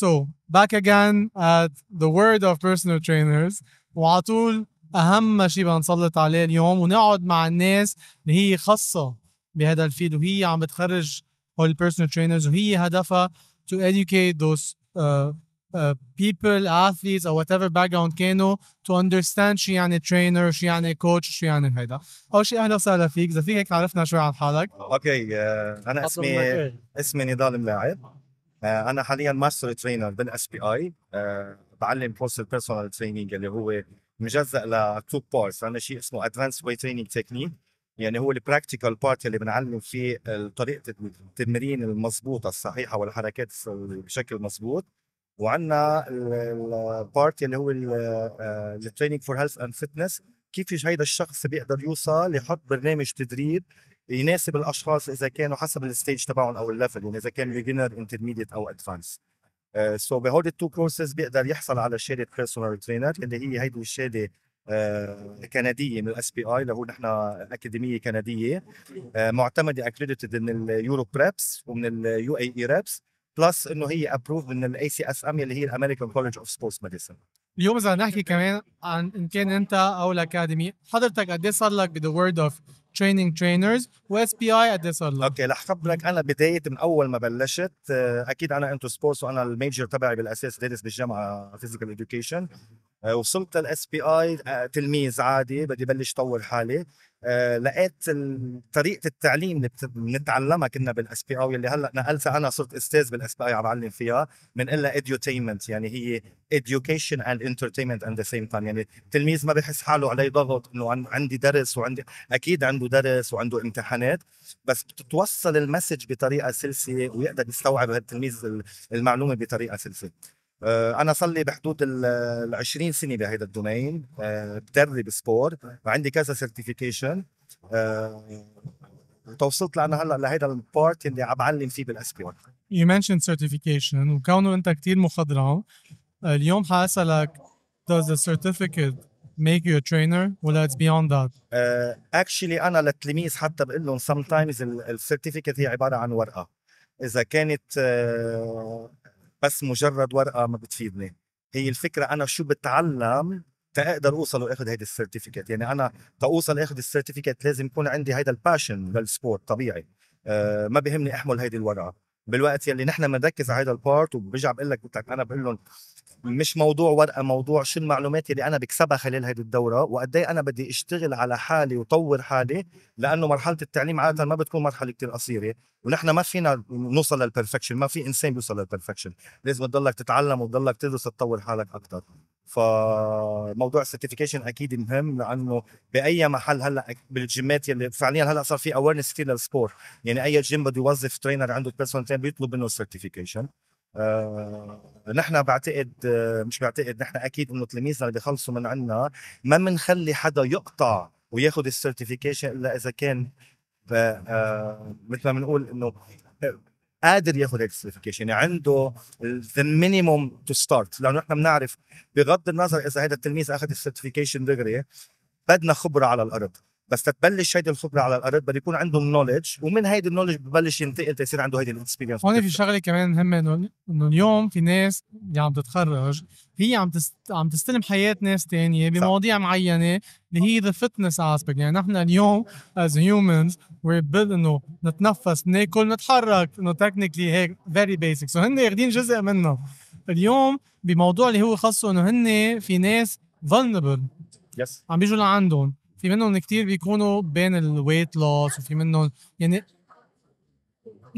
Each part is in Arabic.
So back again at the word of personal trainers وعلى طول أهم شيء بدنا نسلط عليه اليوم ونقعد مع الناس اللي هي خاصة بهذا الفيد وهي عم بتخرج هول personal trainers وهي هدفها to educate those uh, uh, people athletes or whatever background كانوا to understand شو يعني trainer شو يعني coach شو يعني هيدا اول شيء اهلا وسهلا فيك اذا فيك هيك تعرفنا شوي عن حالك اوكي okay. uh, انا اسمي اسمي نضال ملاعب آه، انا حاليا ماستر ترينر بالاس بي اي آه، بعلم كورس البيرسونال تريننج اللي هو مجزء لتو بارتس عندنا شيء اسمه ادفانس وي تريننج تكنيك يعني هو البراكتيكال بارت اللي بنعلم فيه طريقه التمرين المضبوطه الصحيحه والحركات بشكل مضبوط وعندنا البارت اللي هو التريننج فور هيلث اند فتنس كيف هيدا الشخص بيقدر يوصل يحط برنامج تدريب يناسب الاشخاص اذا كانوا حسب الستيج تبعهم او الليفل يعني اذا كان بيجنر انترميديت او ادفانس سو بهول التو كورسز بيقدر يحصل على شهاده بيرسونال ترينر اللي هي هيدي الشهاده آه كنديه من الاس بي اي اللي هو نحن اكاديميه كنديه آه معتمده اكريديتد من اليورو بريبس ومن اليو اي اي ريبس بلس انه هي ابروف من الاي سي اس ام اللي هي الامريكان كولج اوف سبورتس ميديسن اليوم اذا نحكي كمان عن ان كان انت او الاكاديمي حضرتك قد ايه صار لك بذا وورد اوف تريننج ترينرز واس بي اي قد صار لك اوكي رح خبرك انا بدايه من اول ما بلشت آه، اكيد انا انتو سبورتس وانا الميجر تبعي بالاساس دارس بالجامعه فيزيكال اديوكيشن آه، وصلت للاس بي اي آه، تلميذ عادي بدي بلش طور حالي آه، لقيت طريقه التعليم اللي بنتعلمها كنا بالاس بي او اللي هلا نقلتها انا صرت استاذ بالاس بي او عم بعلم فيها الا اديوتينمنت يعني هي education and entertainment at the same time يعني التلميذ ما بحس حاله عليه ضغط انه عندي درس وعندي اكيد عنده درس وعنده امتحانات بس بتتوصل المسج بطريقه سلسه ويقدر يستوعب التلميذ المعلومه بطريقه سلسه آه، انا صار لي بحدود ال 20 سنه بهيدا الدومين آه، بدرب سبور وعندي كذا سيرتيفيكيشن آه، توصلت لانا هلا لهيدا البارت اللي عم بعلم فيه بالاسبور يو منشن سيرتيفيكيشن وكونه انت كثير مخضرم اليوم حاسألك does the certificate make you a trainer ولا it's beyond that؟ Uh, actually انا للتلاميذ حتى بقول لهم sometimes السيرتيفيكت هي عباره عن ورقه اذا كانت uh, بس مجرد ورقه ما بتفيدني هي الفكره انا شو بتعلم تقدر اوصل واخذ هيدا السيرتيفيكت يعني انا توصل اخذ السيرتيفيكت لازم يكون عندي هيدا الباشن للسبورت طبيعي أه ما بيهمني احمل هيدي الورقه بالوقت يلي نحن بنركز على هذا البارت وبرجع بقول لك قلت لك انا بقول لهم مش موضوع ورقه موضوع شو المعلومات اللي انا بكسبها خلال هذه الدوره وقد إيه انا بدي اشتغل على حالي وطور حالي لانه مرحله التعليم عاده ما بتكون مرحله كثير قصيره ونحن ما فينا نوصل للبرفكشن ما في انسان بيوصل للبرفكشن لازم تضلك تتعلم وتضلك تدرس تطور حالك اكثر فموضوع السيرتيفيكيشن اكيد مهم لانه باي محل هلا بالجيمات اللي فعليا هلا صار في اويرنس كثير للسبور يعني اي جيم بده يوظف ترينر عنده بيرسونال ترينر بيطلب منه سيرتيفيكيشن آه، نحن بعتقد آه، مش بعتقد نحن اكيد انه تلاميذنا اللي بيخلصوا من عنا ما بنخلي حدا يقطع وياخذ السيرتيفيكيشن الا اذا كان آه،, آه، مثل ما بنقول انه قادر ياخذ هيك السيرتيفيكيشن يعني عنده ذا مينيموم تو ستارت لانه احنا بنعرف بغض النظر اذا هذا التلميذ اخذ السيرتيفيكيشن دغري بدنا خبره على الارض بس تتبلش هيدي الخبره على الارض بده يكون عنده النولج ومن هيدي النولج ببلش ينتقل تصير عنده هيدي الاكسبيرينس هون في شغله كمان مهمه انه انه اليوم في ناس اللي عم تتخرج هي عم تست... عم تستلم حياه ناس تانية بمواضيع معينه اللي هي ذا فتنس اسبكت يعني نحن اليوم از هيومنز وي بيلد انه نتنفس ناكل نتحرك انه تكنيكلي هيك فيري بيسك سو هن ياخذين جزء منه اليوم بموضوع اللي هو خاصه انه هن في ناس vulnerable يس yes. عم بيجوا لعندهم في منهم كتير بيكونوا بين الويت لوس وفي منهم يعني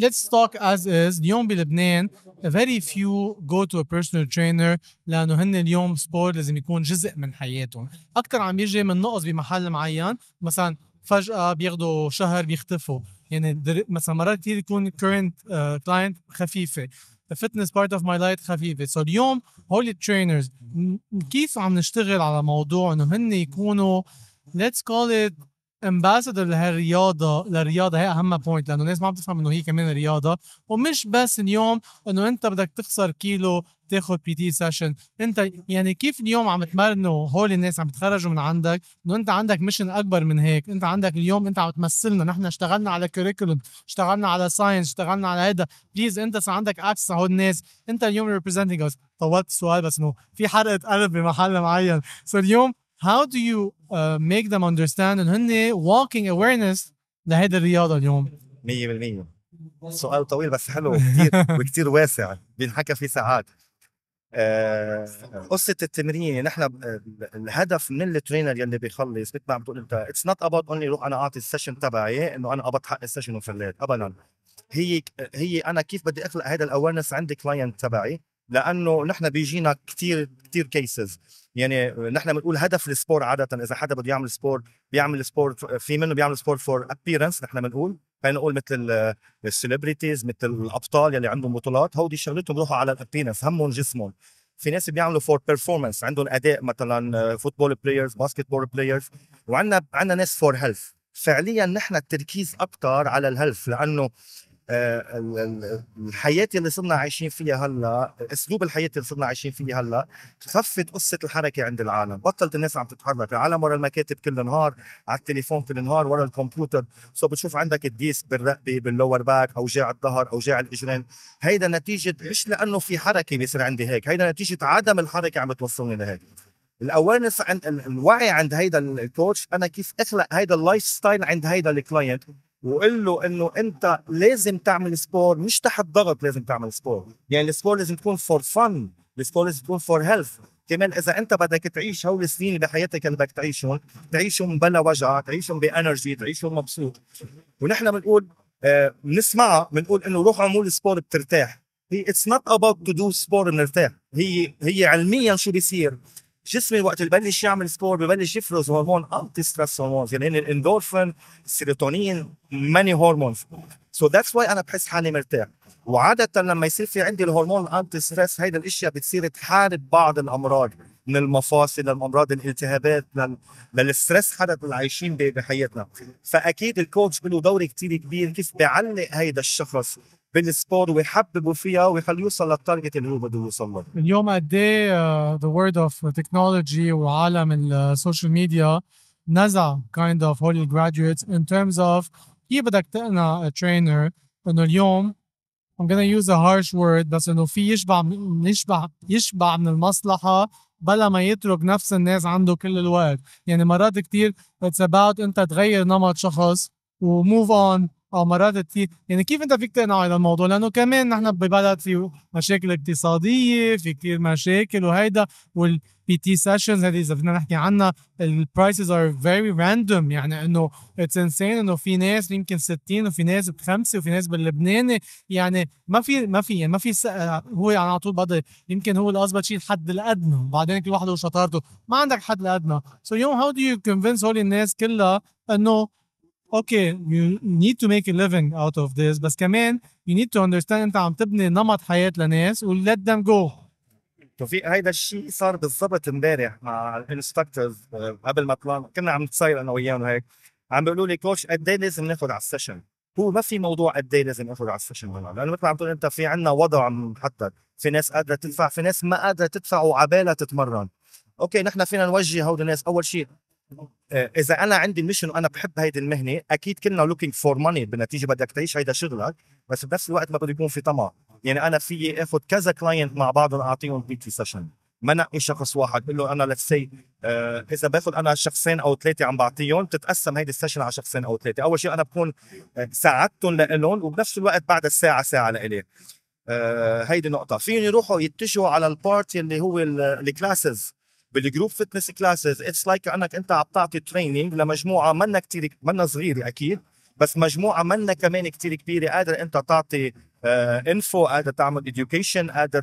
let's talk as is اليوم بلبنان very few go to a personal trainer لانه هن اليوم سبورت لازم يكون جزء من حياتهم اكثر عم يجي من نقص بمحل معين مثلا فجاه بياخذوا شهر بيختفوا يعني مثلا مرات كثير يكون current كلاينت آه، uh, خفيفه the fitness part of my life خفيفه سو so اليوم هول الترينرز كيف عم نشتغل على موضوع انه هن يكونوا uh, ليتس كول ات امباسدور لهالرياضه للرياضه هي اهم بوينت لانه الناس ما عم تفهم انه هي كمان رياضه ومش بس اليوم انه انت بدك تخسر كيلو تاخذ بي تي سيشن انت يعني كيف اليوم عم تمرنوا هول الناس عم يتخرجوا من عندك انه انت عندك ميشن اكبر من هيك انت عندك اليوم انت عم تمثلنا نحن اشتغلنا على كوريكولوم اشتغلنا على ساينس اشتغلنا على هيدا بليز انت صار عندك اكسس على هول الناس انت اليوم ريبريزنتنج طولت السؤال بس انه في حرقه قلب بمحل معين سو so اليوم how do you ميك ذم اندرستاند ان هن walking اويرنس لهيدي الرياضه اليوم 100% سؤال طويل بس حلو كثير وكثير واسع بينحكى فيه ساعات آه، قصه التمرين نحن الهدف من الترينر يلي بيخلص مثل ما عم تقول انت اتس نوت اباوت اونلي روح انا اعطي السيشن تبعي انه انا قبضت حق السيشن وفليت ابدا هي هي انا كيف بدي اخلق هذا الاويرنس عند كلاينت تبعي لانه نحن بيجينا كثير كثير كيسز يعني نحن بنقول هدف السبور عاده اذا حدا بده يعمل سبور بيعمل سبور في منه بيعمل سبور فور ابييرنس نحن بنقول خلينا نقول مثل السليبرتيز مثل الابطال يلي عندهم بطولات هودي شغلتهم بيروحوا على الابيرنس همهم جسمهم في ناس بيعملوا فور بيرفورمانس عندهم اداء مثلا فوتبول بلايرز باسكت بول بلايرز وعندنا عندنا ناس فور هيلث فعليا نحن التركيز اكثر على الهيلث لانه الحياه اللي صرنا عايشين فيها هلا اسلوب الحياه اللي صرنا عايشين فيها هلا خفت قصه الحركه عند العالم بطلت الناس عم تتحرك العالم ورا المكاتب كل نهار على التليفون كل نهار ورا الكمبيوتر سو بتشوف عندك الديسك بالرقبه باللور باك اوجاع الظهر اوجاع الاجرين هيدا نتيجه مش لانه في حركه بيصير عندي هيك هيدا نتيجه عدم الحركه عم بتوصلني لهيك الاورنس عند الوعي عند هيدا الكوتش انا كيف اخلق هيدا اللايف ستايل عند هيدا الكلاينت وقول له انه انت لازم تعمل سبور مش تحت ضغط لازم تعمل سبور يعني السبور لازم تكون فور فن السبور لازم تكون فور هيلث كمان اذا انت بدك تعيش هول السنين بحياتك اللي بدك تعيشهم تعيشهم بلا وجع تعيشهم بانرجي تعيشهم مبسوط ونحن بنقول بنسمعها آه بنقول انه روح اعمل سبور بترتاح هي اتس نوت اباوت تو دو سبور بنرتاح هي هي علميا شو بيصير جسمي وقت اللي ببلش يعمل سبور ببلش يفرز هرمون انتي ستريس هرمونز يعني الاندورفين السيروتونين ماني هرمونز سو ذاتس واي انا بحس حالي مرتاح وعاده لما يصير في عندي الهرمون انتي ستريس هيدا الاشياء بتصير تحارب بعض الامراض من المفاصل للامراض الالتهابات للستريس حدا اللي عايشين بحياتنا فاكيد الكوتش له دور كثير كبير كيف بيعلق هيدا الشخص بالسبور ويحببوا فيها ويخلوا يوصل للتارجت اللي هو بده يوصل له اليوم قد ايه ذا وورد اوف تكنولوجي وعالم السوشيال ميديا آه، نزع كايند اوف هول الجراديويتس ان terms اوف كيف بدك تقنع ترينر انه اليوم I'm gonna use a harsh word بس انه في يشبع يشبع يشبع من المصلحه بلا ما يترك نفس الناس عنده كل الوقت يعني مرات كتير it's about انت تغير نمط شخص وموف اون او آه، مرات كثير يعني كيف انت فيك تقنعه هذا الموضوع لانه كمان نحن ببلد في مشاكل اقتصاديه في كثير مشاكل وهيدا والبي تي سيشنز هذه اذا بدنا نحكي عنها البرايسز ار فيري راندوم يعني انه اتس انسين انه في ناس يمكن 60 وفي ناس بخمسه وفي ناس باللبناني يعني ما في ما في يعني ما في هو يعني على طول بده يمكن هو الأزبط شيء الحد الادنى وبعدين كل واحد وشطارته ما عندك حد الادنى سو يو هاو دو يو كونفينس هول الناس كلها انه اوكي يو نيد تو ميك ا ليفينج اوت اوف ذس بس كمان يو نيد تو اندرستاند انت عم تبني نمط حياه لناس و ذيم جو توفيق هيدا الشيء صار بالضبط امبارح مع الانستكتورز آه، قبل ما طلعنا كنا عم نتصاير انا وياهم هيك عم بيقولوا لي كوتش قد ايه لازم ناخذ على السيشن هو ما في موضوع قد ايه لازم ناخذ على السيشن لانه مثل ما عم تقول انت في عندنا وضع محدد في ناس قادره تدفع في ناس ما قادره تدفع وعبالها تتمرن اوكي نحن فينا نوجه هود الناس اول شيء آه، اذا انا عندي ميشن وانا بحب هيدي المهنه اكيد كلنا لوكينج فور ماني بالنتيجه بدك تعيش هيدا شغلك بس بنفس الوقت ما بده يكون في طمع يعني انا في اخذ كذا كلاينت مع بعضهم اعطيهم في سيشن ما نقي شخص واحد بقول له انا ليتس سي آه اذا باخذ انا شخصين او ثلاثه عم بعطيهم بتتقسم هيدي السيشن على شخصين او ثلاثه اول شيء انا بكون آه، ساعدتهم لهم وبنفس الوقت بعد الساعه ساعه لإلي آه، هيدي نقطه فيهم يروحوا يتجهوا على البارت اللي هو الكلاسز بالجروب فتنس كلاسز اتس لايك كانك انت عم تعطي تريننج لمجموعه منا كثير منا صغيره اكيد بس مجموعه منا كمان كثير كبيره قادر انت تعطي انفو آه، قادر تعمل اديوكيشن قادر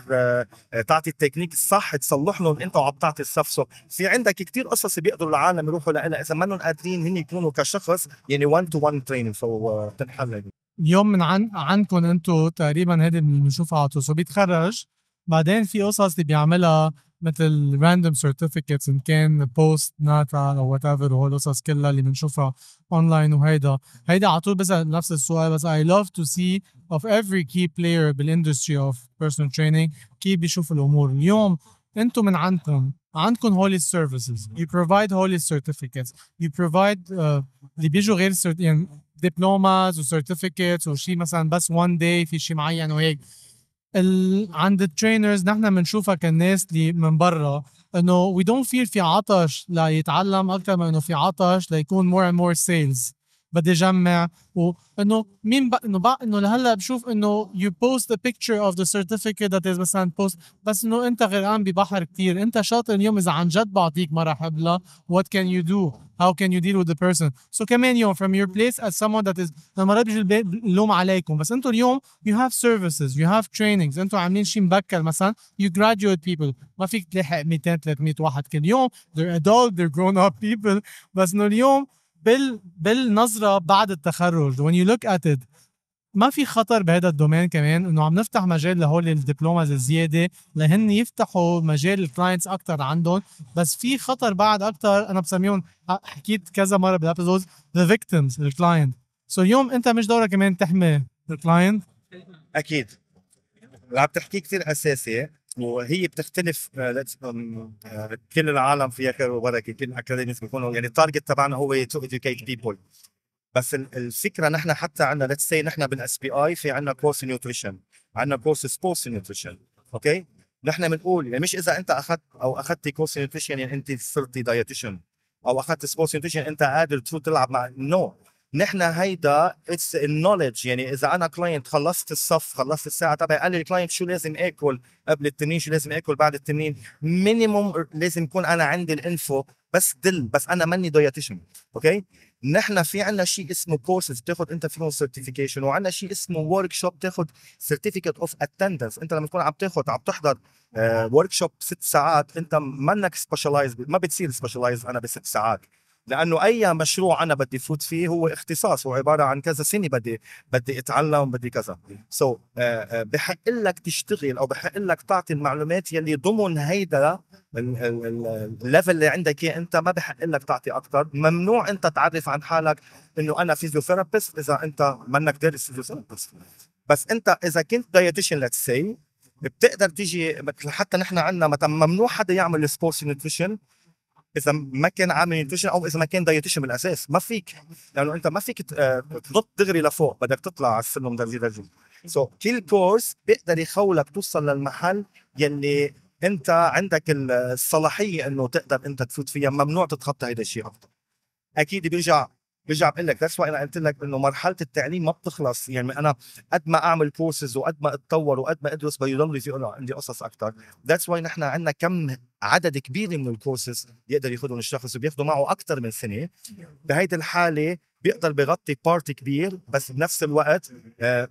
تعطي التكنيك الصح تصلح لهم انت وعم تعطي الصف سو في عندك كثير قصص بيقدروا العالم يروحوا لها اذا منهم قادرين هن يكونوا كشخص يعني 1 تو 1 تريننج سو بتنحل اليوم من عن عندكم انتم تقريبا هذه بنشوفها على سو بيتخرج بعدين في قصص اللي بيعملها مثل راندوم سيرتيفيكتس ان كان بوست ناتا او وات ايفر وهول القصص كلها اللي بنشوفها اونلاين وهيدا هيدا على طول بسال نفس السؤال بس اي لاف تو سي اوف افري كي بلاير بالاندستري اوف بيرسونال تريننج كيف بيشوف الامور اليوم انتم من عندكم عندكم هول السيرفيسز يو بروفايد هول السيرتيفيكتس يو بروفايد اللي بيجوا غير يعني دبلوماز وسيرتيفيكتس وشي مثلا بس وان داي في شي معين وهيك ال... عند الترينرز نحن بنشوفها كالناس اللي من برا انه وي دونت فيل في عطش ليتعلم اكثر ما انه في عطش ليكون مور اند مور سيلز بدي جمع وانه مين بقى انه بقى انه لهلا بشوف انه يو بوست ذا بيكتشر اوف ذا سيرتيفيكت ذات از مثلا بوست بس انه انت غرقان ببحر كثير انت شاطر اليوم اذا عن جد بعطيك مراحب لا وات كان يو دو هاو كان يو ديل وذ ذا بيرسون سو كمان يوم فروم يور بليس از سمون ذات از مرات بيجي اللوم عليكم بس انتم اليوم يو هاف سيرفيسز يو هاف ترينينجز انتم عاملين شيء مبكر مثلا يو جراديويت بيبل ما فيك تلحق 200 300 واحد كل يوم they're adult they're grown up people بس انه اليوم بال بالنظره بعد التخرج when you look at it ما في خطر بهذا الدومين كمان انه عم نفتح مجال لهول الدبلوماز الزياده لهن يفتحوا مجال الكلاينتس اكثر عندهم بس في خطر بعد اكثر انا بسميهم حكيت كذا مره بالابيزودز ذا فيكتيمز الكلاينت سو اليوم انت مش دورك كمان تحمي الكلاينت اكيد عم تحكي كثير اساسي وهي بتختلف آه، آه، كل العالم فيها خير وبركه كل الاكاديميز بيكونوا يعني التارجت تبعنا هو تو educate بيبول بس الفكره نحن حتى عندنا ليتس سي نحن بالاس بي اي في عندنا كورس نيوتريشن عندنا كورس سبورتس نيوتريشن اوكي نحن بنقول يعني مش اذا انت اخذت او اخذت كورس نيوتريشن يعني انت صرتي دايتيشن او اخذت سبورتس نيوتريشن انت قادر تلعب مع نو no. نحن هيدا اتس النولج يعني اذا انا كلاينت خلصت الصف خلصت الساعه تبعي قال لي الكلاينت شو لازم اكل قبل التنين شو لازم اكل بعد التنين مينيموم لازم يكون انا عندي الانفو بس دل بس انا ماني دايتيشن اوكي نحن في عندنا شيء اسمه كورسز بتاخذ انت فيهم سيرتيفيكيشن وعندنا شيء اسمه ورك شوب بتاخذ سيرتيفيكت اوف اتندنس انت لما تكون عم تاخذ عم تحضر ورك آه، شوب ست ساعات انت منك سبيشلايز ما بتصير سبيشلايز انا بست ساعات لانه اي مشروع انا بدي فوت فيه هو اختصاص هو عباره عن كذا سنه بدي بدي اتعلم بدي كذا سو so, آه، آه، بحق لك تشتغل او بحق لك تعطي المعلومات يلي ضمن هيدا الليفل اللي عندك اياه انت ما بحق لك تعطي اكثر ممنوع انت تعرف عن حالك انه انا فيزيوثيرابيست اذا انت منك دارس فيزيوثيرابيست بس انت اذا كنت دايتيشن ليتس سي بتقدر تيجي مثل حتى نحن عندنا مثلا ممنوع حدا يعمل سبورتس نيوتريشن اذا ما كان عامل نيوتريشن او اذا ما كان دايتيشن بالاساس ما فيك لانه انت ما فيك تنط آه، دغري لفوق بدك تطلع على السلم درجه درجه سو so, كل كورس بيقدر يخولك توصل للمحل يلي انت عندك الصلاحيه انه تقدر انت تفوت فيها ممنوع تتخطى هذا الشيء افضل اكيد بيرجع برجع بقول لك ذاتس انا قلت لك انه مرحله التعليم ما بتخلص يعني انا قد ما اعمل كورسز وقد ما اتطور وقد ما ادرس بيضل في عندي قصص اكثر ذاتس واي نحن عندنا كم عدد كبير من الكورسز بيقدر ياخذهم الشخص وبياخذوا معه اكثر من سنه بهيدي الحاله بيقدر بغطي بارت كبير بس بنفس الوقت آه،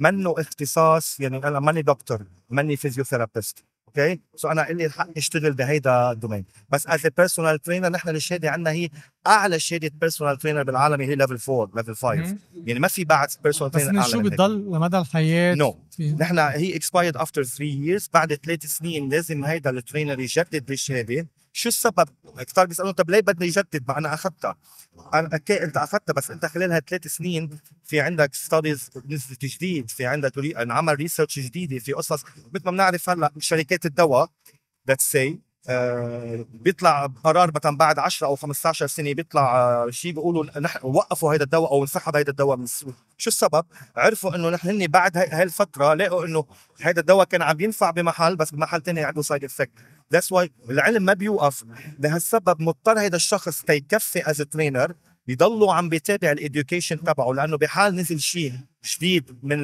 منه اختصاص يعني انا ماني دكتور ماني فيزيوثيرابيست اوكي سو انا لي الحق اشتغل بهيدا الدومين بس از بيرسونال ترينر نحن الشهاده عندنا هي اعلى شهاده بيرسونال ترينر بالعالم هي ليفل 4 ليفل 5 يعني ما في بعد بيرسونال ترينر بس شو بتضل لمدى الحياه نو no. نحن هي اكسبايرد افتر 3 ييرز بعد ثلاث سنين لازم هيدا الترينر يجدد بالشهاده شو السبب؟ كثار بيسالون طب ليه بدنا يجدد؟ ما انا اخذتها انا اوكي انت اخذتها بس انت خلال هالثلاث سنين في عندك ستاديز نزلت جديد، في عندك انعمل ريسيرش جديده، في قصص مثل ما بنعرف هلا شركات الدواء ليتس سي آه بيطلع قرار مثلا بعد 10 او 15 سنه بيطلع آه شيء بيقولوا نحن وقفوا هذا الدواء او انسحب هذا الدواء من السوق، شو السبب؟ عرفوا انه نحن هن بعد هالفتره لقوا انه هذا الدواء كان عم ينفع بمحل بس بمحل ثاني عنده سايد افكت، ذاتس واي العلم ما بيوقف لهالسبب مضطر هذا الشخص تيكفي از ترينر يضلوا عم بيتابع الاديوكيشن تبعه لانه بحال نزل شيء جديد من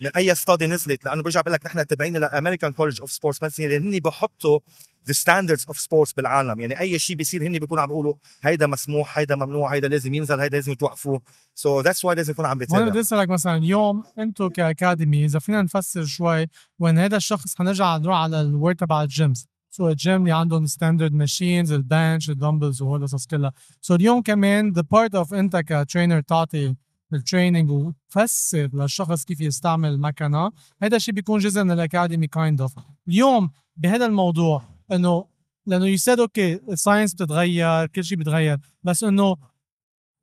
من اي ستادي نزلت لانه برجع بقول لك نحن تابعين لامريكان كولج اوف سبورتس ميديسن اللي هن بحطوا ذا ستاندردز اوف سبورتس بالعالم يعني اي شيء بيصير هن بيكونوا عم بيقولوا هيدا مسموح هيدا ممنوع هيدا لازم ينزل هيدا لازم توقفوه سو ذاتس واي لازم يكون عم بيتابع بدي اسالك مثلا اليوم انتم كاكاديمي اذا فينا نفسر شوي وين هذا الشخص حنرجع نروح على الورد تبع الجيمز سو الجيم اللي عندهم ستاندرد ماشينز البنش الدمبلز وهول القصص كلها سو اليوم كمان ذا بارت اوف انت كترينر تعطي التريننج وتفسر للشخص كيف يستعمل المكنه هذا الشيء بيكون جزء من الاكاديمي كايند اوف اليوم بهذا الموضوع انه لانه يو سيد اوكي الساينس بتتغير كل شيء بيتغير بس انه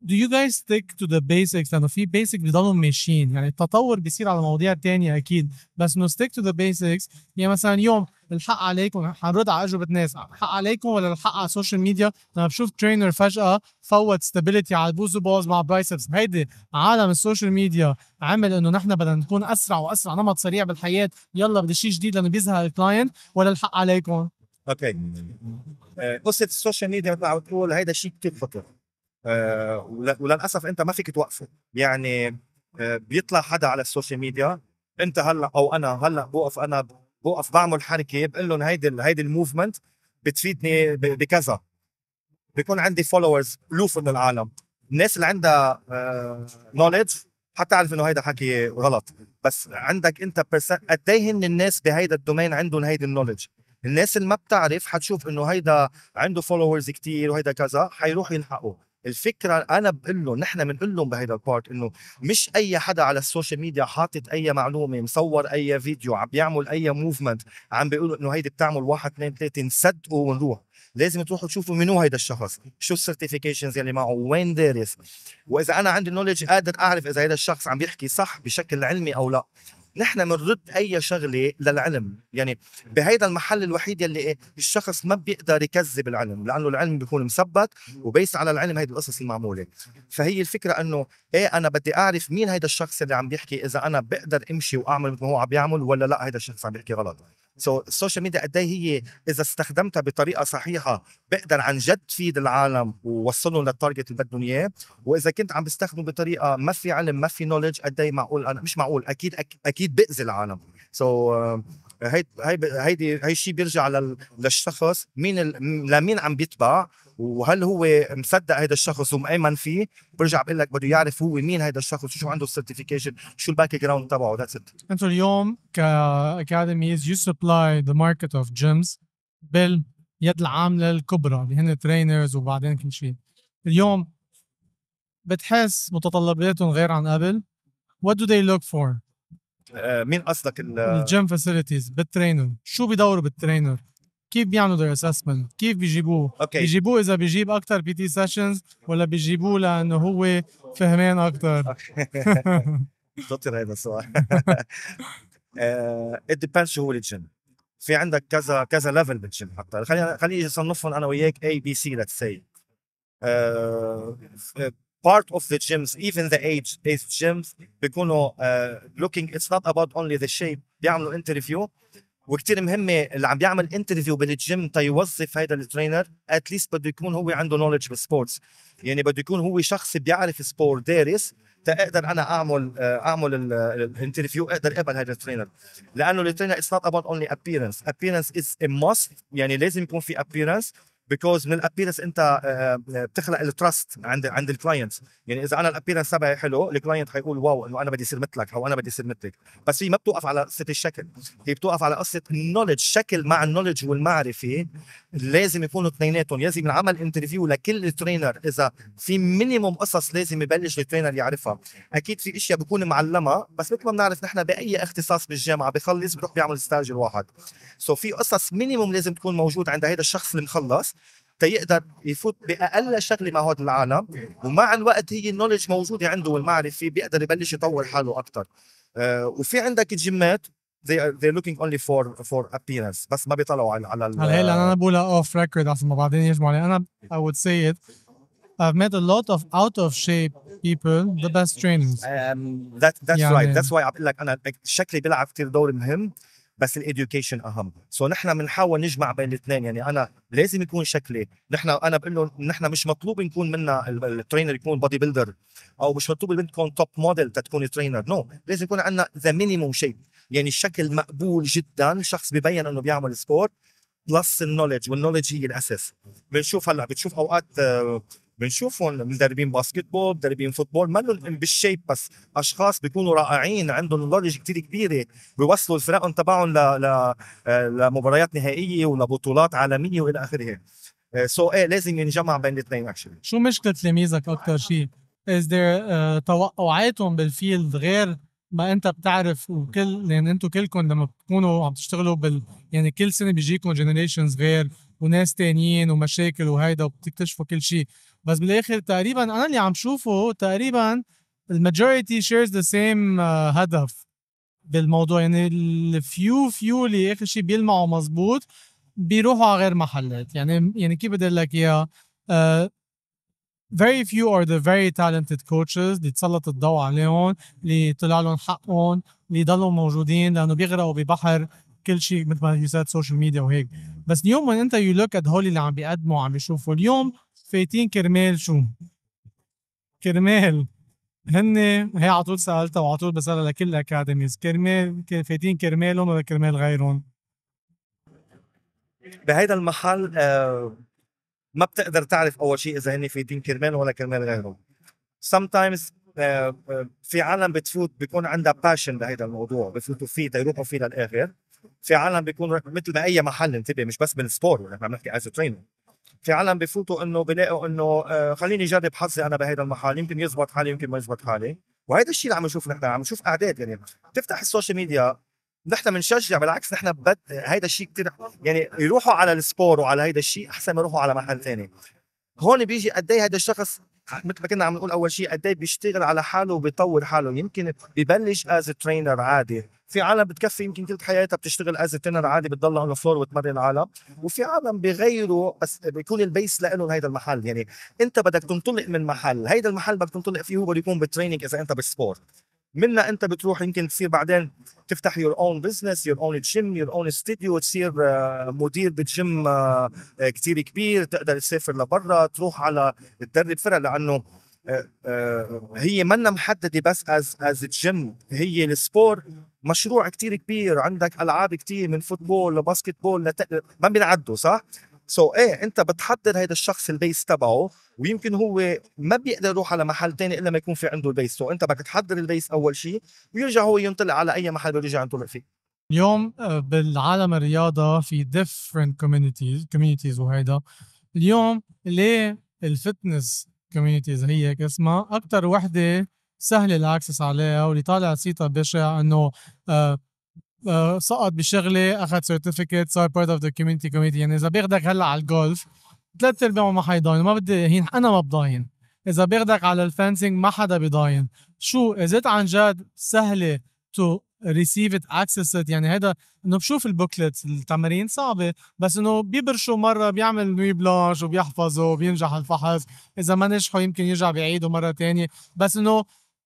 do you guys stick to the basics لانه في basic بضلهم ماشيين يعني التطور بيصير على مواضيع تانية اكيد بس انه stick to the basics يعني مثلا اليوم الحق عليكم حنرد على اجوبه ناس الحق عليكم ولا الحق على السوشيال ميديا لما بشوف ترينر فجاه فوت ستابيليتي على البوز بوز مع برايسبس هيدي عالم السوشيال ميديا عمل انه نحن بدنا نكون اسرع واسرع نمط سريع بالحياه يلا بدي شيء جديد لانه بيزهق الكلاينت ولا الحق عليكم اوكي آه، قصه السوشيال ميديا مثل ما عم تقول هيدا شيء كثير خطر آه، وللاسف انت ما فيك توقفه يعني آه، بيطلع حدا على السوشيال ميديا انت هلا او انا هلا بوقف انا بوقف بعمل حركه بقول لهم هيدي هيدي الموفمنت بتفيدني بكذا بيكون عندي فولورز الوف من العالم الناس اللي عندها نوليدج آه، حتعرف انه هيدا حكي غلط بس عندك انت قد ايه هن الناس بهيدا الدومين عندهم هيدي النولج الناس اللي ما بتعرف حتشوف انه هيدا عنده فولورز كتير وهيدا كذا حيروح يلحقوه الفكره انا بقول لهم نحن بنقول لهم بهيدا البارت انه مش اي حدا على السوشيال ميديا حاطط اي معلومه مصور اي فيديو عم بيعمل اي موفمنت عم بيقولوا انه هيدي بتعمل واحد اثنين ثلاثه نصدقوا ونروح لازم تروحوا تشوفوا منو هيدا الشخص شو السيرتيفيكيشنز اللي معه وين دارس واذا انا عندي نولج قادر اعرف اذا هيدا الشخص عم بيحكي صح بشكل علمي او لا نحن بنرد اي شغله للعلم يعني بهيدا المحل الوحيد يلي إيه، الشخص ما بيقدر يكذب العلم لانه العلم بيكون مثبت وبيس على العلم هيدي القصص المعموله فهي الفكره انه ايه انا بدي اعرف مين هيدا الشخص اللي عم بيحكي اذا انا بقدر امشي واعمل مثل ما هو عم بيعمل ولا لا هيدا الشخص عم بيحكي غلط سو السوشيال ميديا قد إيه هي اذا استخدمتها بطريقه صحيحه بقدر عن جد تفيد العالم ووصلهم للتارجت اللي بدهم اياه واذا كنت عم بستخدمه بطريقه ما في علم ما في نولج قد إيه معقول انا مش معقول اكيد اكيد باذي العالم سو so, هي آه، هي هيدي هي الشيء بيرجع للشخص مين ال... لمين عم بيتبع وهل هو مصدق هذا الشخص ومأمن فيه برجع بقول لك بده يعرف هو مين هذا الشخص وشو عنده السيرتيفيكيشن شو الباك جراوند تبعه ذاتس ات انتم اليوم كاكاديميز يو سبلاي ذا ماركت اوف جيمز باليد العامله الكبرى اللي هن ترينرز وبعدين كل شيء اليوم بتحس متطلباتهم غير عن قبل وات دو ذي لوك فور مين قصدك الجيم فاسيلتيز بالترينر شو بدوروا بالترينر كيف بيعملوا ذير اسسمنت كيف بيجيبوه okay. بيجيبوه اذا بيجيب اكثر بي تي سيشنز ولا بيجيبوه لانه هو فهمان اكثر خطير هذا السؤال ات ديبيندز شو هو الجيم في عندك كذا كذا ليفل بالجيم حتى خلينا خليني اصنفهم انا وياك اي بي سي ليتس سي part of the gyms, even the age based gyms, بيكونوا uh, looking it's not about only the shape بيعملوا interview وكثير مهمه اللي عم بيعمل انترفيو بالجيم تا يوظف هيدا الترينر اتليست بده يكون هو عنده نولج بالسبورتس يعني بده يكون هو شخص بيعرف سبورت دارس تقدر انا اعمل آه، اعمل الانترفيو اقدر اقبل هذا الترينر لانه الترينر اتس نوت اباوت اونلي ابييرنس ابييرنس از ا ماست يعني لازم يكون في ابييرنس بيكوز من الابيرنس انت آه، آه، بتخلق التراست عند عند الكلاينتس يعني اذا انا الابيرنس تبعي حلو الكلاينت حيقول واو انه انا بدي اصير مثلك او انا بدي اصير مثلك بس هي ما بتوقف على قصه الشكل هي بتوقف على قصه النولج شكل مع النولج والمعرفه لازم يكونوا اثنيناتهم لازم العمل انترفيو لكل ترينر اذا في مينيموم قصص لازم يبلش الترينر يعرفها اكيد في اشياء بكون معلمها بس مثل ما بنعرف نحن باي اختصاص بالجامعه بخلص بروح بيعمل ستاج الواحد سو so في قصص مينيموم لازم تكون موجود عند هذا الشخص اللي مخلص تيقدر يفوت باقل شغله مع هذا العالم ومع الوقت هي النولج موجوده عنده والمعرفه بيقدر يبلش يطور حاله اكثر آه وفي عندك جيمات they are they're looking only for for appearance بس ما بيطلعوا على على هلا هلا انا بقولها اوف ريكورد عشان ما بعدين يجمعوا علي انا I would say it I've met a lot of out of shape people the best trainers um, that that's yeah, يعني right that's why عم بقول لك انا شكلي بيلعب كثير دور مهم بس الاديوكيشن اهم سو نحن بنحاول نجمع بين الاثنين يعني انا لازم يكون شكلي نحن انا بقول لهم نحن مش مطلوب نكون منا الترينر يكون بودي بيلدر او مش مطلوب البنت تكون توب موديل تكون ترينر نو no. لازم يكون عندنا ذا مينيموم شيء يعني الشكل مقبول جدا شخص ببين انه بيعمل سبورت بلس النولج والنولج هي الاساس بنشوف هلا بتشوف اوقات آه، بنشوفهم مدربين باسكت بول مدربين فوتبول ما لهم بالشيب بس اشخاص بيكونوا رائعين عندهم نولج كثير كبيره بيوصلوا الفرق تبعهم ل... ل... آه، لمباريات نهائيه ولبطولات عالميه والى اخره سو آه، so, ايه لازم ينجمع بين الاثنين اكشلي شو مشكله تلاميذك اكثر شيء؟ از آه، ذير توقعاتهم بالفيلد غير ما انت بتعرف وكل يعني انتم كلكم لما بتكونوا عم تشتغلوا بال يعني كل سنه بيجيكم جنريشنز غير وناس تانيين ومشاكل وهيدا وبتكتشفوا كل شيء بس بالاخر تقريبا انا اللي عم شوفه تقريبا الماجوريتي شيرز ذا سيم هدف بالموضوع يعني الفيو فيو اللي اخر شيء بيلمعوا مزبوط بيروحوا على غير محلات يعني يعني كيف بدي اقول لك اياها آه، very few are the very talented coaches اللي تسلط الضوء عليهم اللي طلع لهم حقهم اللي ضلوا موجودين لانه بيغرقوا ببحر كل شيء مثل ما يو سوشيال ميديا وهيك بس اليوم وين انت يو لوك ات هول اللي عم بيقدموا عم بيشوفوا اليوم فايتين كرمال شو؟ كرمال هن هي على طول سالتها وعلى طول بسالها لكل الاكاديميز كرمال فايتين كرمالهم ولا كرمال غيرهم؟ بهيدا المحل آه ما بتقدر تعرف اول شيء اذا هن فايتين كرمال ولا كرمال غيرهم. sometimes آه, آه، في عالم بتفوت بيكون عندها باشن بهيدا الموضوع بفوتوا فيه تيروحوا فيه للاخر في عالم بيكون مثل باي محل انتبه مش بس بالسبور نحن عم نحكي از ترينر في عالم بفوتوا انه بلاقوا انه آه، خليني اجرب حظي انا بهيدا المحل يمكن يزبط حالي يمكن ما يزبط حالي وهيدا الشيء اللي عم نشوف نحن عم نشوف اعداد يعني تفتح السوشيال ميديا نحن بنشجع بالعكس نحن بد هيدا الشيء كثير يعني يروحوا على السبور وعلى هيدا الشيء احسن ما يروحوا على محل ثاني هون بيجي قد ايه هيدا الشخص مثل ما كنا عم نقول اول شيء قد ايه بيشتغل على حاله وبيطور حاله يمكن ببلش از ترينر عادي في عالم بتكفي يمكن كل حياتها بتشتغل از ترينر عادي بتضل على الفلور وتمرن العالم وفي عالم بغيروا بس بيكون البيس لهم هيدا المحل يعني انت بدك تنطلق من محل هيدا المحل بدك تنطلق فيه هو بده يكون بالتريننج اذا انت بالسبورت منا انت بتروح يمكن تصير بعدين تفتح يور اون بزنس يور اون جيم يور اون ستوديو تصير آه، مدير بجيم آه، آه، كثير كبير تقدر تسافر لبرا تروح على تدرب فرق لانه هي منا محدده بس از از جيم هي السبور مشروع كتير كبير عندك العاب كتير من فوتبول لباسكت بول لت... ما بينعدوا صح سو so, ايه انت بتحضر هيدا الشخص البيس تبعه ويمكن هو ما بيقدر يروح على محل تاني الا ما يكون في عنده البيس سو so, انت بدك تحضر البيس اول شيء ويرجع هو ينطلق على اي محل بده يرجع ينطلق فيه اليوم آه، بالعالم الرياضه في ديفرنت كوميونيتيز كوميونيتيز وهيدا اليوم ليه الفتنس كوميونيتيز هي هيك اسمها اكثر وحده سهله الاكسس عليها واللي طالع صيتها بشع انه آه سقط آه، بشغله اخذ سيرتيفيكت صار بارت اوف ذا كوميونتي كوميتي يعني اذا باخذك هلا على الجولف ثلاث ارباعه ما حيضاين ما بدي هين انا ما بضاين اذا باخذك على الفانسينج ما حدا بضاين شو اذا عن جد سهله تو ريسيف ات اكسس يعني هذا انه بشوف البوكلت التمارين صعبه بس انه بيبرشوا مره بيعمل نوي بلانش وبيحفظه وبينجح الفحص اذا ما نجحوا يمكن يرجع بيعيده مره تانية بس انه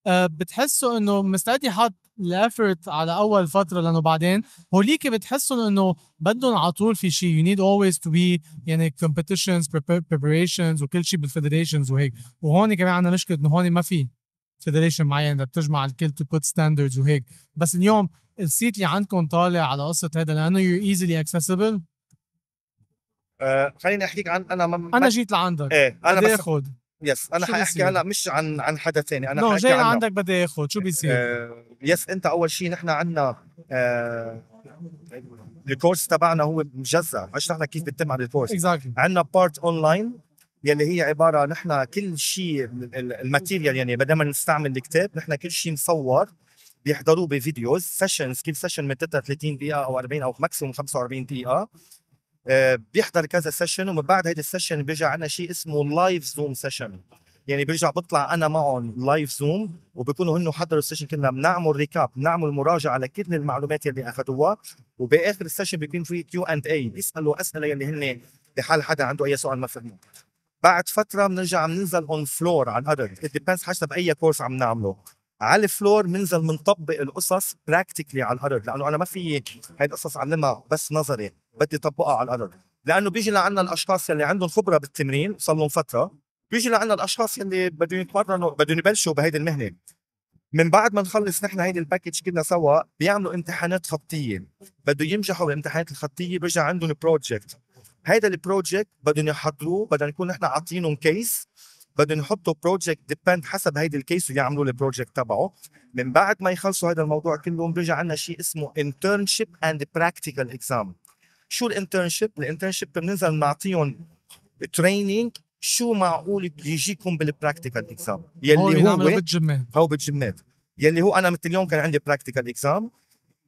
آه، بتحسه انه مستعد يحط الافورت على اول فتره لانه بعدين هوليك بتحسهم انه بدهم على طول في شيء يو نيد اولويز تو بي يعني كومبيتيشنز بريبريشنز وكل شيء بالفيدريشنز وهيك وهون كمان عندنا مشكله انه هون ما في فيدريشن معين بتجمع الكل تو بوت ستاندردز وهيك بس اليوم السيت اللي عندكم طالع على قصه هذا لانه يو ايزلي اكسسبل خليني احكيك عن انا ما انا جيت لعندك ايه انا بس اخد يس انا حاحكي هلا مش عن عن حدا ثاني انا نو جاي عنه. عندك بدي اخذ شو بيصير؟ آه يس انت اول شيء نحن عندنا آه الكورس تبعنا هو مجزا اشرح لك كيف بتتم على الكورس exactly. عندنا بارت اونلاين يلي هي عباره نحن كل شيء الماتيريال يعني بدل ما نستعمل الكتاب نحن كل شيء مصور بيحضروه بفيديوز سيشنز كل سيشن مدتها 30 دقيقه او 40 او ماكسيموم 45 دقيقه آه، بيحضر كذا سيشن ومن بعد هيدي السيشن بيجي عندنا شيء اسمه لايف زوم سيشن يعني برجع بطلع انا معهم لايف زوم وبكونوا هن حضروا السيشن كنا بنعمل ريكاب بنعمل مراجعه لكل المعلومات اللي اخذوها وباخر السيشن بيكون في كيو اند اي بيسالوا اسئله يلي هن بحال حدا عنده اي سؤال ما فهمه بعد فتره بنرجع بننزل اون فلور على الارض ديبيندز حسب اي كورس عم نعمله على الفلور بننزل بنطبق القصص براكتيكلي على الارض لانه انا ما في هاي القصص علمها بس نظري بدي طبقها على الارض لانه بيجي لعنا الاشخاص يلي عندهم خبره بالتمرين صار لهم فتره بيجي لعنا الاشخاص يلي بدهم يتمرنوا بدهم يبلشوا بهيدي المهنه من بعد ما نخلص نحن هيدي الباكج كنا سوا بيعملوا امتحانات خطيه بده ينجحوا بالامتحانات الخطيه بيرجع عندهم بروجكت هيدا البروجكت بدهم يحضروه بدنا نكون نحن عاطينهم كيس بدهم يحطوا بروجكت ديبند حسب هيدي الكيس ويعملوا البروجكت تبعه من بعد ما يخلصوا هذا الموضوع كله بيرجع عندنا شيء اسمه انترنشيب اند براكتيكال اكزام شو الانترنشيب الانترنشيب بننزل نعطيهم تريننج شو معقول يجيكم بالبراكتيكال اكزام يلي هو بالجمال هو بالجمال يلي هو انا مثل اليوم كان عندي براكتيكال اكزام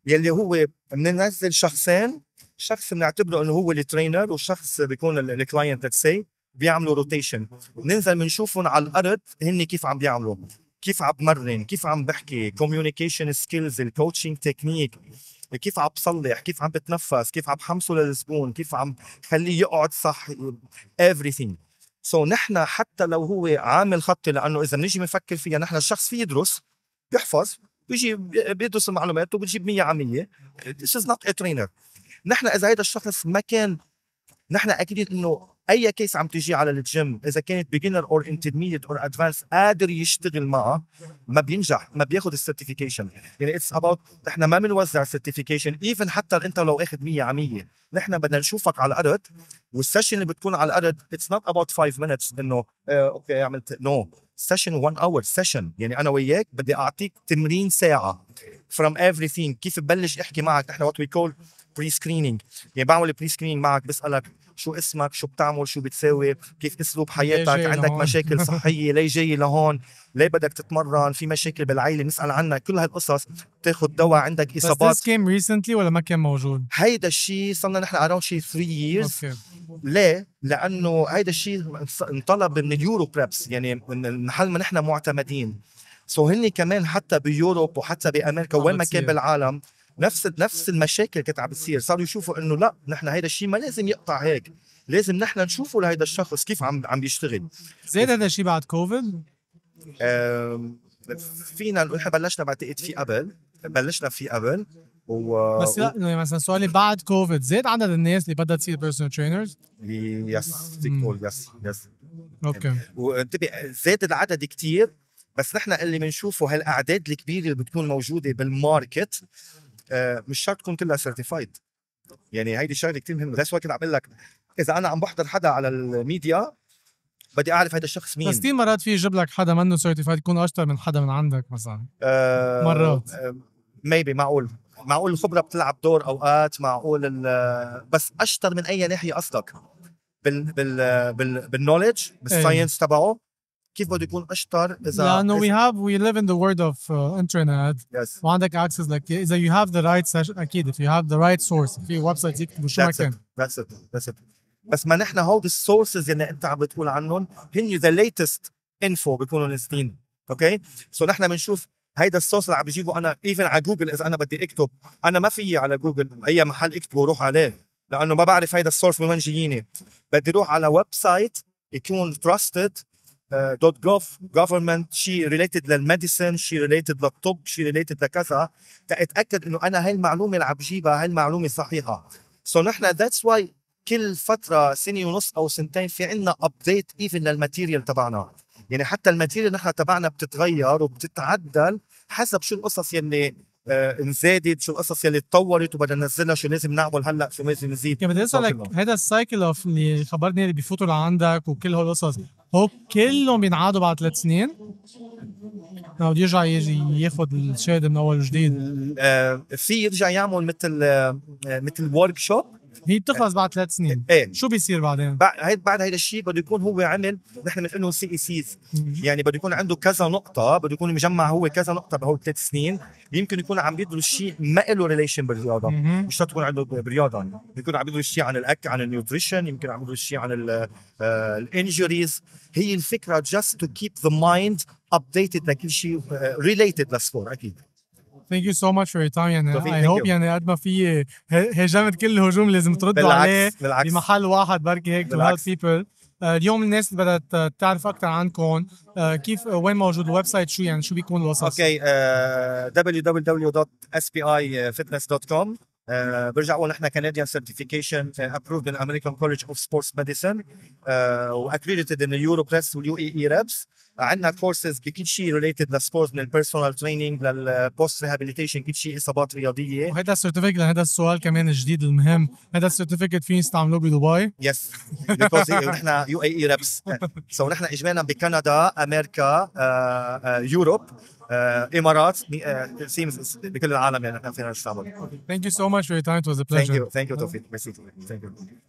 يلي هو بننزل شخصين شخص بنعتبره انه هو الترينر وشخص بيكون الكلاينت سي بيعملوا روتيشن بننزل بنشوفهم على الارض هن كيف عم بيعملوا كيف عم بمرن كيف عم بحكي كوميونيكيشن سكيلز الكوتشنج تكنيك كيف عم بصلح كيف عم بتنفس كيف عم بحمسه للزبون كيف عم خليه يقعد صح everything سو so نحن حتى لو هو عامل خطي لانه اذا بنيجي بنفكر فيها نحن الشخص في يدرس بيحفظ بيجي بيدرس المعلومات وبيجيب 100 على 100 this is not a trainer نحن اذا هيدا الشخص ما كان نحن اكيد انه اي كيس عم تجي على الجيم اذا كانت بيجنر اور انترميديت اور ادفانس قادر يشتغل معها ما بينجح ما بياخذ السيرتيفيكيشن يعني اتس اباوت نحن ما بنوزع سيرتيفيكيشن ايفن حتى انت لو اخذ 100 على 100 نحن بدنا نشوفك على الارض والسيشن اللي بتكون على الارض اتس نوت اباوت 5 مينتس انه آه، اوكي عملت نو سيشن 1 اور سيشن يعني انا وياك بدي اعطيك تمرين ساعه ايفري ثينج كيف ببلش احكي معك نحن وات وي كول بري سكرينينج يعني بعمل بري سكرينينج معك بسالك شو اسمك شو بتعمل شو بتساوي كيف اسلوب حياتك عندك لهون. مشاكل صحيه ليه جاي لهون ليه بدك تتمرن في مشاكل بالعائله بنسال عنك كل هالقصص بتاخذ دواء عندك اصابات بس كان ريسنتلي ولا ما كان موجود هيدا الشيء صرنا نحن اراوند شي 3 ييرز ليه؟ لانه هيدا الشيء انطلب من اليورو بريبس يعني من محل ما نحن معتمدين سو so هن كمان حتى بيوروب وحتى بامريكا oh, وين ما كان بالعالم نفس نفس المشاكل كانت عم بتصير صاروا يشوفوا انه لا نحن هيدا الشيء ما لازم يقطع هيك لازم نحن نشوفه لهيدا الشخص كيف عم عم بيشتغل زاد هذا الشيء بعد كوفيد فينا نقول احنا بلشنا بعتقد فيه قبل بلشنا فيه قبل و... بس لا يعني مثلا سؤالي بعد كوفيد زاد عدد الناس اللي بدها تصير بيرسونال ترينرز؟ يس تقول يس يس اوكي وانتبه زاد العدد كثير بس نحن اللي بنشوفه هالاعداد الكبيره اللي بتكون موجوده بالماركت آه، مش شرط تكون كلها سيرتيفايد يعني هيدي الشغله كثير مهمه بس وقت عم لك اذا انا عم بحضر حدا على الميديا بدي اعرف هذا الشخص مين بس كثير مرات في يجيب لك حدا منه سيرتيفايد يكون اشطر من حدا من عندك مثلا أه مرات ميبي آه، معقول معقول الخبره بتلعب دور اوقات معقول بس اشطر من اي ناحيه قصدك بال بال بالنولج بالساينس تبعه كيف بده يكون اشطر اذا لانه وي هاف وي ليف ان ذا وورد اوف انترنت وعندك اكسس لك اذا يو هاف ذا رايت اكيد اف يو هاف ذا رايت سورس في ويب سايت يكتبوا شو ما كان بس بس ما نحن هول السورسز اللي انت عم بتقول عنهم هن ذا ليتست انفو بيكونوا نازلين اوكي سو نحن بنشوف هيدا السورس اللي عم بجيبه انا ايفن على جوجل اذا انا بدي اكتب انا ما فيي على جوجل اي محل اكتبه وروح عليه لانه ما بعرف هيدا السورس من وين جاييني بدي اروح على ويب سايت يكون تراستد دوت جوف جوفرمنت شي ريليتد للميديسن شي ريليتد للطب شي ريليتد لكذا تاتاكد انه انا هاي المعلومه اللي عم بجيبها هاي المعلومه صحيحه سو so نحن ذاتس واي كل فتره سنه ونص او سنتين في عندنا ابديت ايفن للماتيريال تبعنا يعني حتى الماتيريال نحن تبعنا بتتغير وبتتعدل حسب شو القصص يلي آه، انزادت شو القصص يلي تطورت وبدنا ننزلها شو لازم نعمل هلا شو لازم نزيد يعني بدي اسالك هذا السايكل اوف اللي خبرني اللي بيفوتوا لعندك وكل هالقصص هو كلهم بينعادوا بعد ثلاث سنين لو بده يرجع يجي ياخذ الشهاده من اول وجديد آه، في يرجع يعمل مثل آه، مثل ورك شوب هي بتخلص بعد ثلاث سنين ايه شو بيصير بعدين؟ بعد بعد هيدا الشيء بده يكون هو عمل نحن بنقول له سي اي سيز يعني بده يكون عنده كذا نقطه بده يكون مجمع هو كذا نقطه بهول ثلاث سنين يمكن يكون عم يدرس شيء ما له ريليشن بالرياضه مش شرط يكون عنده بالرياضه يعني. يكون عم يدرس شيء عن الاكل عن النيوتريشن يمكن عم يدرس شيء عن الانجريز آه، هي الفكره جاست تو كيب ذا مايند ابديتد لكل شيء ريليتد آه، للسبور اكيد ثانك يو سو ماتش فور يور تايم يعني اي هوب يعني قد ما في هجمت كل الهجوم لازم تردوا عليه بالعكس بمحل واحد بركي هيك تو هيلب بيبل اليوم الناس اللي بدها تعرف اكثر عنكم آه، كيف وين موجود الويب سايت شو يعني شو بيكون الوصف اوكي آه، www.spifitness.com آه، اقول نحن كنديان سيرتيفيكيشن ابروفد من امريكان كولج اوف سبورتس ميديسن واكريديتد من اليورو بريس واليو اي اي ريبس عندنا كورسز بكل شيء ريليتد للسبورت من البيرسونال تريننج للبوست ريهابيليتيشن كل شيء اصابات رياضيه وهذا السيرتيفيكت هذا السؤال كمان الجديد المهم هذا السيرتيفيكت فيه يستعملوه بدبي يس بيكوز نحن يو اي اي ريبس سو نحن اجمالا بكندا امريكا يوروب امارات سيمز بكل العالم يعني نحن فينا نستعمل Thank you so much for your تايم it was a ثانك يو ثانك يو توفيق Tofik. Merci. ثانك يو